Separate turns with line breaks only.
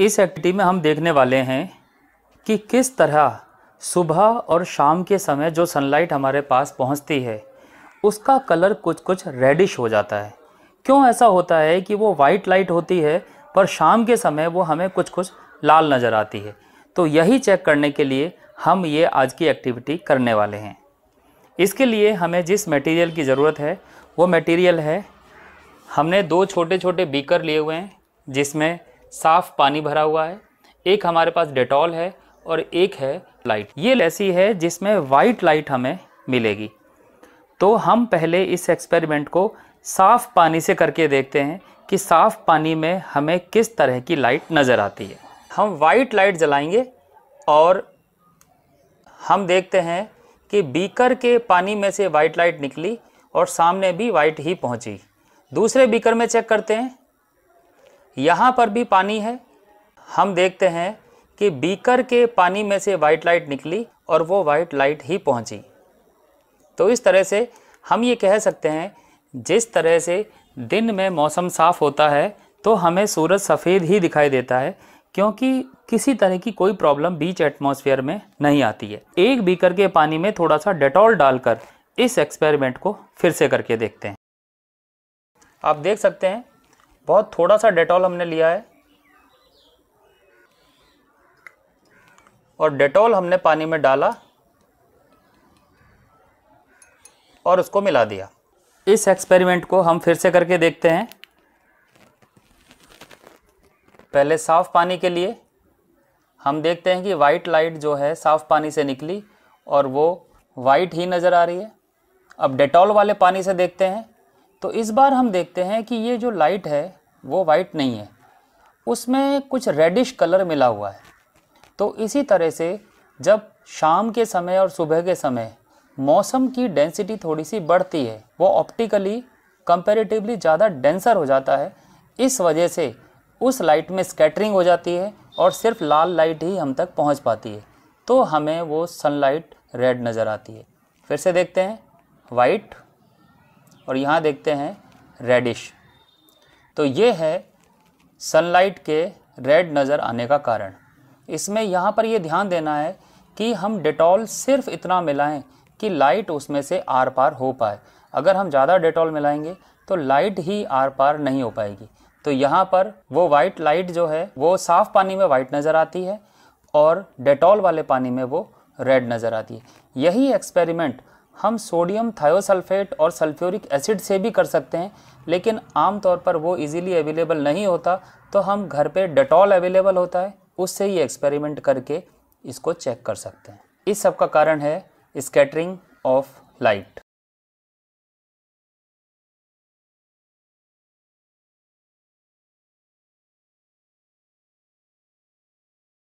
इस एक्टिविटी में हम देखने वाले हैं कि किस तरह सुबह और शाम के समय जो सनलाइट हमारे पास पहुंचती है उसका कलर कुछ कुछ रेडिश हो जाता है क्यों ऐसा होता है कि वो वाइट लाइट होती है पर शाम के समय वो हमें कुछ कुछ लाल नज़र आती है तो यही चेक करने के लिए हम ये आज की एक्टिविटी करने वाले हैं इसके लिए हमें जिस मटेरियल की ज़रूरत है वो मटेरियल है हमने दो छोटे छोटे बीकर लिए हुए हैं जिसमें साफ पानी भरा हुआ है एक हमारे पास डेटॉल है और एक है लाइट ये ऐसी है जिसमें वाइट लाइट हमें मिलेगी तो हम पहले इस एक्सपेरिमेंट को साफ पानी से करके देखते हैं कि साफ पानी में हमें किस तरह की लाइट नज़र आती है हम वाइट लाइट जलाएंगे और हम देखते हैं कि बीकर के पानी में से वाइट लाइट निकली और सामने भी वाइट ही पहुंची दूसरे बीकर में चेक करते हैं यहाँ पर भी पानी है हम देखते हैं कि बीकर के पानी में से वाइट लाइट निकली और वो वाइट लाइट ही पहुँची तो इस तरह से हम ये कह सकते हैं जिस तरह से दिन में मौसम साफ़ होता है तो हमें सूरज सफ़ेद ही दिखाई देता है क्योंकि किसी तरह की कोई प्रॉब्लम बीच एटमॉस्फेयर में नहीं आती है एक बीकर के पानी में थोड़ा सा डेटॉल डालकर इस एक्सपेरिमेंट को फिर से करके देखते हैं आप देख सकते हैं बहुत थोड़ा सा डेटॉल हमने लिया है और डेटॉल हमने पानी में डाला और उसको मिला दिया इस एक्सपेरिमेंट को हम फिर से करके देखते हैं पहले साफ़ पानी के लिए हम देखते हैं कि वाइट लाइट जो है साफ़ पानी से निकली और वो वाइट ही नज़र आ रही है अब डेटॉल वाले पानी से देखते हैं तो इस बार हम देखते हैं कि ये जो लाइट है वो वाइट नहीं है उसमें कुछ रेडिश कलर मिला हुआ है तो इसी तरह से जब शाम के समय और सुबह के समय मौसम की डेंसिटी थोड़ी सी बढ़ती है वो ऑप्टिकली कंपेरेटिवली ज़्यादा डेंसर हो जाता है इस वजह से उस लाइट में स्कैटरिंग हो जाती है और सिर्फ लाल लाइट ही हम तक पहुंच पाती है तो हमें वो सनलाइट रेड नज़र आती है फिर से देखते हैं वाइट और यहाँ देखते हैं रेडिश तो ये है सनलाइट के रेड नज़र आने का कारण इसमें यहाँ पर ये ध्यान देना है कि हम डेटॉल सिर्फ इतना मिलाएं कि लाइट उसमें से आर पार हो पाए अगर हम ज़्यादा डेटॉल मिलाएंगे तो लाइट ही आर पार नहीं हो पाएगी तो यहाँ पर वो वाइट लाइट जो है वो साफ़ पानी में वाइट नज़र आती है और डेटॉल वाले पानी में वो रेड नज़र आती है यही एक्सपेरिमेंट हम सोडियम थायोसल्फेट और सल्फ्यूरिक एसिड से भी कर सकते हैं लेकिन आमतौर पर वो इजीली अवेलेबल नहीं होता तो हम घर पे डेटॉल अवेलेबल होता है उससे ही एक्सपेरिमेंट करके इसको चेक कर सकते हैं इस सब का कारण है स्कैटरिंग ऑफ लाइट